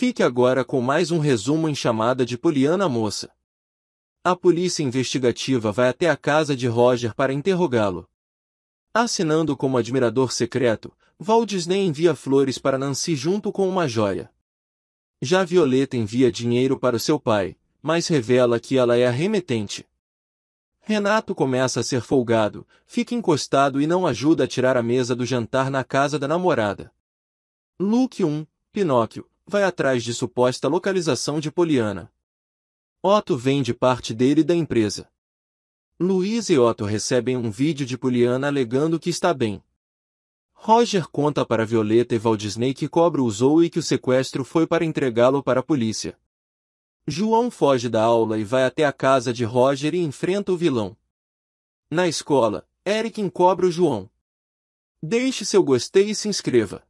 Fique agora com mais um resumo em chamada de Poliana Moça. A polícia investigativa vai até a casa de Roger para interrogá-lo. Assinando como admirador secreto, Walt Disney envia flores para Nancy junto com uma joia. Já Violeta envia dinheiro para o seu pai, mas revela que ela é a remetente. Renato começa a ser folgado, fica encostado e não ajuda a tirar a mesa do jantar na casa da namorada. Luke 1, Pinóquio, vai atrás de suposta localização de Poliana. Otto vende parte dele da empresa. Luiz e Otto recebem um vídeo de Poliana alegando que está bem. Roger conta para Violeta e Waldisney que Cobra usou e que o sequestro foi para entregá-lo para a polícia. João foge da aula e vai até a casa de Roger e enfrenta o vilão. Na escola, Eric encobre o João. Deixe seu gostei e se inscreva.